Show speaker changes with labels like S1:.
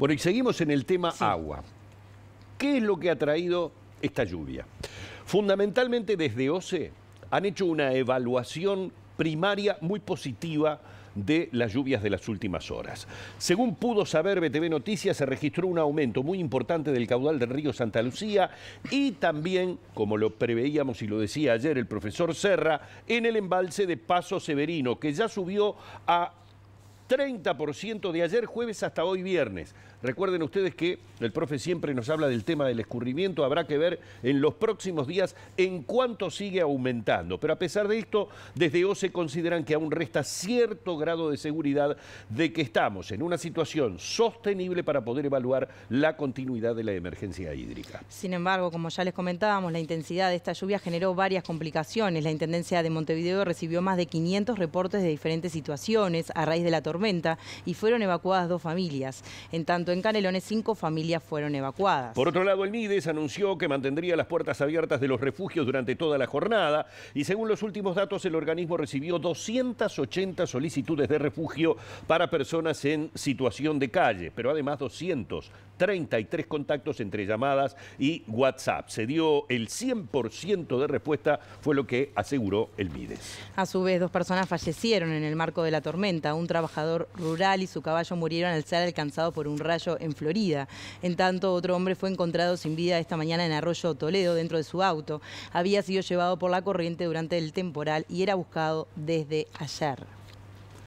S1: Bueno, y seguimos en el tema agua. ¿Qué es lo que ha traído esta lluvia? Fundamentalmente desde OCE han hecho una evaluación primaria muy positiva de las lluvias de las últimas horas. Según pudo saber BTV Noticias, se registró un aumento muy importante del caudal del río Santa Lucía y también, como lo preveíamos y lo decía ayer el profesor Serra, en el embalse de Paso Severino, que ya subió a 30% de ayer jueves hasta hoy viernes. Recuerden ustedes que el profe siempre nos habla del tema del escurrimiento, habrá que ver en los próximos días en cuánto sigue aumentando. Pero a pesar de esto, desde hoy se consideran que aún resta cierto grado de seguridad de que estamos en una situación sostenible para poder evaluar la continuidad de la emergencia hídrica.
S2: Sin embargo, como ya les comentábamos, la intensidad de esta lluvia generó varias complicaciones. La Intendencia de Montevideo recibió más de 500 reportes de diferentes situaciones a raíz de la tormenta y fueron evacuadas dos familias. En tanto, en Canelones, cinco familias fueron evacuadas. Por otro
S1: lado, el Mides anunció que mantendría las puertas abiertas de los refugios durante toda la jornada y según los últimos datos, el organismo recibió 280 solicitudes de refugio para personas en situación de calle, pero además 233 contactos entre llamadas y WhatsApp. Se dio el 100% de respuesta, fue lo que aseguró el Mides.
S2: A su vez, dos personas fallecieron en el marco de la tormenta, un trabajador rural y su caballo murieron al ser alcanzado por un rayo en Florida. En tanto, otro hombre fue encontrado sin vida esta mañana en Arroyo Toledo dentro de su auto. Había sido llevado por la corriente durante el temporal y era buscado desde ayer.